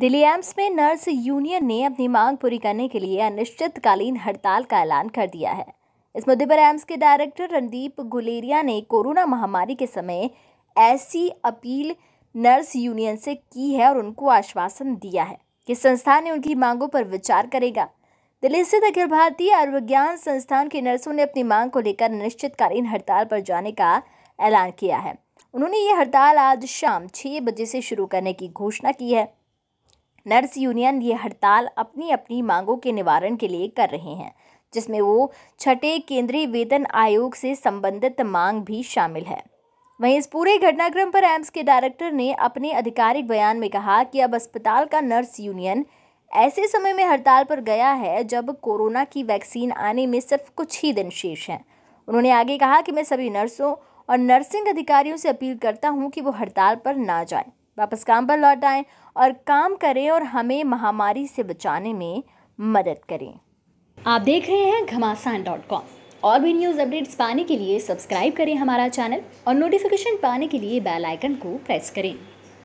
दिल्ली एम्स में nurse union ने अपनी मांग पूरी करने के लिए अनिश्चितकालीन हड़ताल का ऐलान कर दिया है इस मुद्दे पर एम्स के डायरेक्टर रणदीप गुलेरिया ने कोरोना महामारी के समय ऐसी अपील नर्स यूनियन से की है और उनको आश्वासन दिया है कि संस्थान ने उनकी मांगों पर विचार करेगा दिल्ली स्थित अखिल भारतीय आयुर्विज्ञान संस्थान के नर्सों ने अपनी मांग को लेकर अनिश्चितकालीन हड़ताल पर जाने का ऐलान किया है उन्होंने ये हड़ताल आज शाम छः बजे से शुरू करने की घोषणा की है नर्स यूनियन ये हड़ताल अपनी अपनी मांगों के निवारण के लिए कर रहे हैं जिसमें वो छठे केंद्रीय वेतन आयोग से संबंधित मांग भी शामिल है वहीं इस पूरे घटनाक्रम पर एम्स के डायरेक्टर ने अपने आधिकारिक बयान में कहा कि अब अस्पताल का नर्स यूनियन ऐसे समय में हड़ताल पर गया है जब कोरोना की वैक्सीन आने में सिर्फ कुछ ही दिन शेष हैं उन्होंने आगे कहा कि मैं सभी नर्सों और नर्सिंग अधिकारियों से अपील करता हूं कि वो हड़ताल पर ना जाएं वापस काम पर लौट आएँ और काम करें और हमें महामारी से बचाने में मदद करें आप देख रहे हैं घमासान डॉट कॉम और भी न्यूज़ अपडेट्स पाने के लिए सब्सक्राइब करें हमारा चैनल और नोटिफिकेशन पाने के लिए बेल आइकन को प्रेस करें